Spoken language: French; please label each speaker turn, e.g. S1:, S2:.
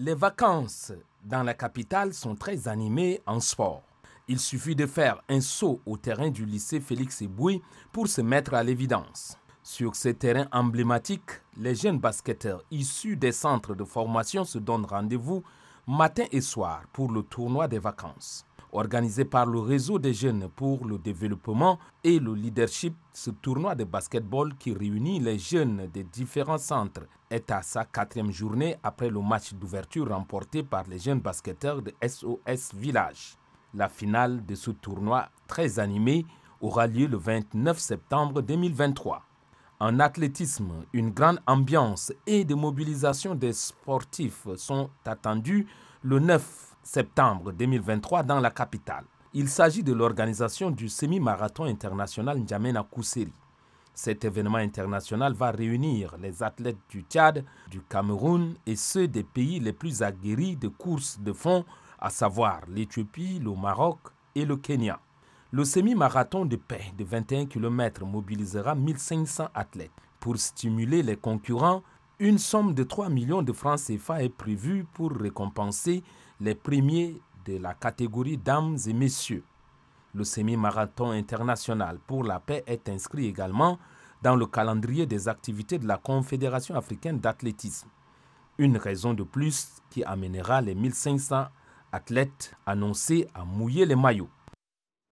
S1: Les vacances dans la capitale sont très animées en sport. Il suffit de faire un saut au terrain du lycée Félix Eboué pour se mettre à l'évidence. Sur ces terrains emblématiques, les jeunes basketteurs issus des centres de formation se donnent rendez-vous matin et soir pour le tournoi des vacances. Organisé par le réseau des jeunes pour le développement et le leadership, ce tournoi de basketball qui réunit les jeunes des différents centres est à sa quatrième journée après le match d'ouverture remporté par les jeunes basketteurs de SOS Village. La finale de ce tournoi très animé aura lieu le 29 septembre 2023. En athlétisme, une grande ambiance et des mobilisations des sportifs sont attendus le 9 septembre 2023 dans la capitale. Il s'agit de l'organisation du semi-marathon international N'Djamena Kousseri. Cet événement international va réunir les athlètes du Tchad, du Cameroun et ceux des pays les plus aguerris de courses de fond, à savoir l'Éthiopie, le Maroc et le Kenya. Le semi-marathon de paix de 21 km mobilisera 1500 athlètes. Pour stimuler les concurrents, une somme de 3 millions de francs CFA est prévue pour récompenser les premiers de la catégorie dames et messieurs. Le semi-marathon international pour la paix est inscrit également dans le calendrier des activités de la Confédération africaine d'athlétisme. Une raison de plus qui amènera les 1500 athlètes annoncés à mouiller les maillots.